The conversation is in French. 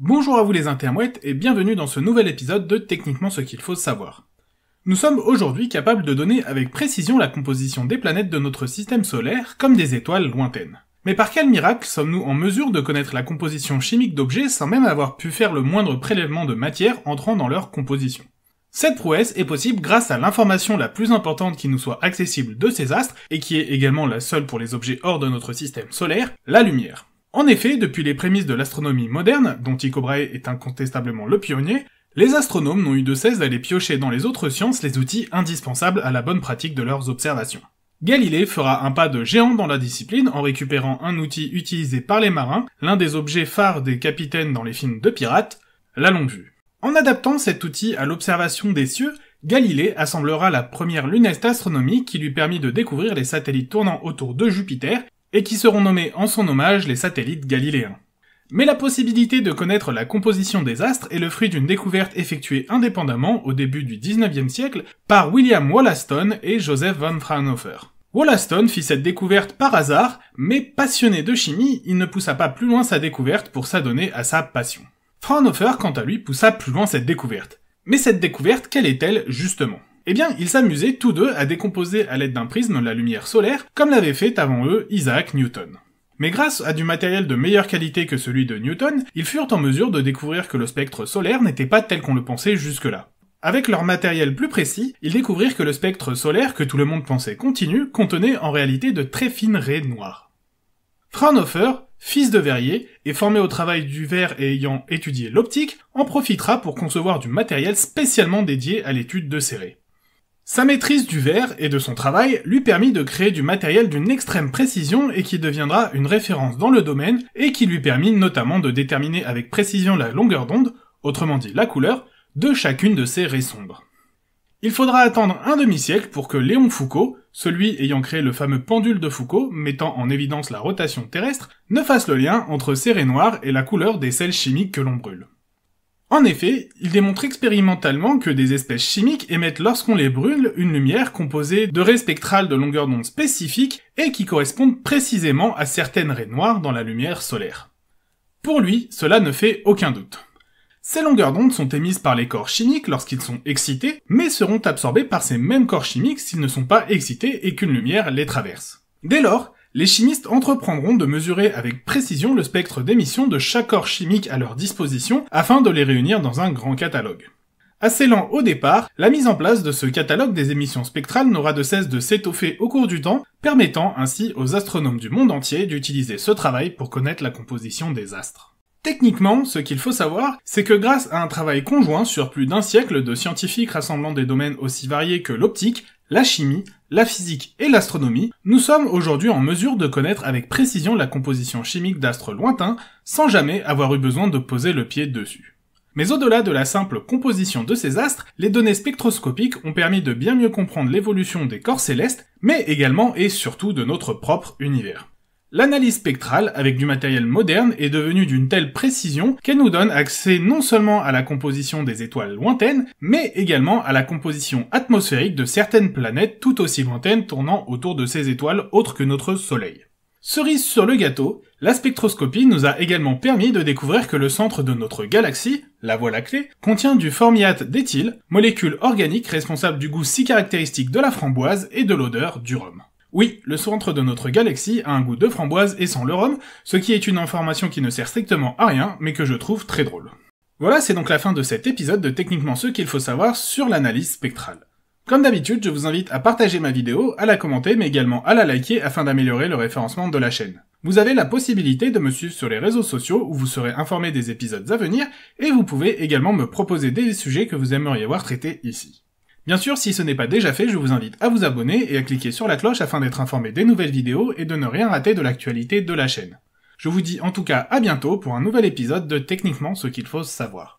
Bonjour à vous les intermouettes et bienvenue dans ce nouvel épisode de Techniquement ce qu'il faut savoir. Nous sommes aujourd'hui capables de donner avec précision la composition des planètes de notre système solaire comme des étoiles lointaines. Mais par quel miracle sommes-nous en mesure de connaître la composition chimique d'objets sans même avoir pu faire le moindre prélèvement de matière entrant dans leur composition cette prouesse est possible grâce à l'information la plus importante qui nous soit accessible de ces astres, et qui est également la seule pour les objets hors de notre système solaire, la lumière. En effet, depuis les prémices de l'astronomie moderne, dont Tycho Brahe est incontestablement le pionnier, les astronomes n'ont eu de cesse d'aller piocher dans les autres sciences les outils indispensables à la bonne pratique de leurs observations. Galilée fera un pas de géant dans la discipline en récupérant un outil utilisé par les marins, l'un des objets phares des capitaines dans les films de pirates, la longue vue. En adaptant cet outil à l'observation des cieux, Galilée assemblera la première lunette astronomique qui lui permit de découvrir les satellites tournant autour de Jupiter et qui seront nommés en son hommage les satellites galiléens. Mais la possibilité de connaître la composition des astres est le fruit d'une découverte effectuée indépendamment au début du 19e siècle par William Wollaston et Joseph von Fraunhofer. Wollaston fit cette découverte par hasard, mais passionné de chimie, il ne poussa pas plus loin sa découverte pour s'adonner à sa passion. Fraunhofer, quant à lui, poussa plus loin cette découverte. Mais cette découverte, quelle est-elle justement eh bien, ils s'amusaient tous deux à décomposer à l'aide d'un prisme la lumière solaire, comme l'avait fait avant eux Isaac Newton. Mais grâce à du matériel de meilleure qualité que celui de Newton, ils furent en mesure de découvrir que le spectre solaire n'était pas tel qu'on le pensait jusque-là. Avec leur matériel plus précis, ils découvrirent que le spectre solaire que tout le monde pensait continu contenait en réalité de très fines raies noires. Fraunhofer, fils de verrier et formé au travail du verre et ayant étudié l'optique, en profitera pour concevoir du matériel spécialement dédié à l'étude de ces raies. Sa maîtrise du verre et de son travail lui permit de créer du matériel d'une extrême précision et qui deviendra une référence dans le domaine et qui lui permit notamment de déterminer avec précision la longueur d'onde, autrement dit la couleur, de chacune de ses raies sombres. Il faudra attendre un demi-siècle pour que Léon Foucault, celui ayant créé le fameux pendule de Foucault mettant en évidence la rotation terrestre, ne fasse le lien entre ces raies noires et la couleur des sels chimiques que l'on brûle. En effet, il démontre expérimentalement que des espèces chimiques émettent lorsqu'on les brûle une lumière composée de raies spectrales de longueur d'onde spécifiques et qui correspondent précisément à certaines raies noires dans la lumière solaire. Pour lui, cela ne fait aucun doute. Ces longueurs d'onde sont émises par les corps chimiques lorsqu'ils sont excités, mais seront absorbées par ces mêmes corps chimiques s'ils ne sont pas excités et qu'une lumière les traverse. Dès lors, les chimistes entreprendront de mesurer avec précision le spectre d'émission de chaque corps chimique à leur disposition afin de les réunir dans un grand catalogue. Assez lent au départ, la mise en place de ce catalogue des émissions spectrales n'aura de cesse de s'étoffer au cours du temps, permettant ainsi aux astronomes du monde entier d'utiliser ce travail pour connaître la composition des astres. Techniquement, ce qu'il faut savoir, c'est que grâce à un travail conjoint sur plus d'un siècle de scientifiques rassemblant des domaines aussi variés que l'optique, la chimie, la physique et l'astronomie, nous sommes aujourd'hui en mesure de connaître avec précision la composition chimique d'astres lointains sans jamais avoir eu besoin de poser le pied dessus. Mais au-delà de la simple composition de ces astres, les données spectroscopiques ont permis de bien mieux comprendre l'évolution des corps célestes, mais également et surtout de notre propre univers. L'analyse spectrale avec du matériel moderne est devenue d'une telle précision qu'elle nous donne accès non seulement à la composition des étoiles lointaines, mais également à la composition atmosphérique de certaines planètes tout aussi lointaines tournant autour de ces étoiles autres que notre Soleil. Cerise sur le gâteau, la spectroscopie nous a également permis de découvrir que le centre de notre galaxie, la Voie clé, contient du formiate d'éthyle, molécule organique responsable du goût si caractéristique de la framboise et de l'odeur du rhum. Oui, le centre de notre galaxie a un goût de framboise et sans le ce qui est une information qui ne sert strictement à rien, mais que je trouve très drôle. Voilà, c'est donc la fin de cet épisode de Techniquement ce qu'il faut savoir sur l'analyse spectrale. Comme d'habitude, je vous invite à partager ma vidéo, à la commenter, mais également à la liker afin d'améliorer le référencement de la chaîne. Vous avez la possibilité de me suivre sur les réseaux sociaux où vous serez informé des épisodes à venir et vous pouvez également me proposer des sujets que vous aimeriez voir traités ici. Bien sûr, si ce n'est pas déjà fait, je vous invite à vous abonner et à cliquer sur la cloche afin d'être informé des nouvelles vidéos et de ne rien rater de l'actualité de la chaîne. Je vous dis en tout cas à bientôt pour un nouvel épisode de Techniquement ce qu'il faut savoir.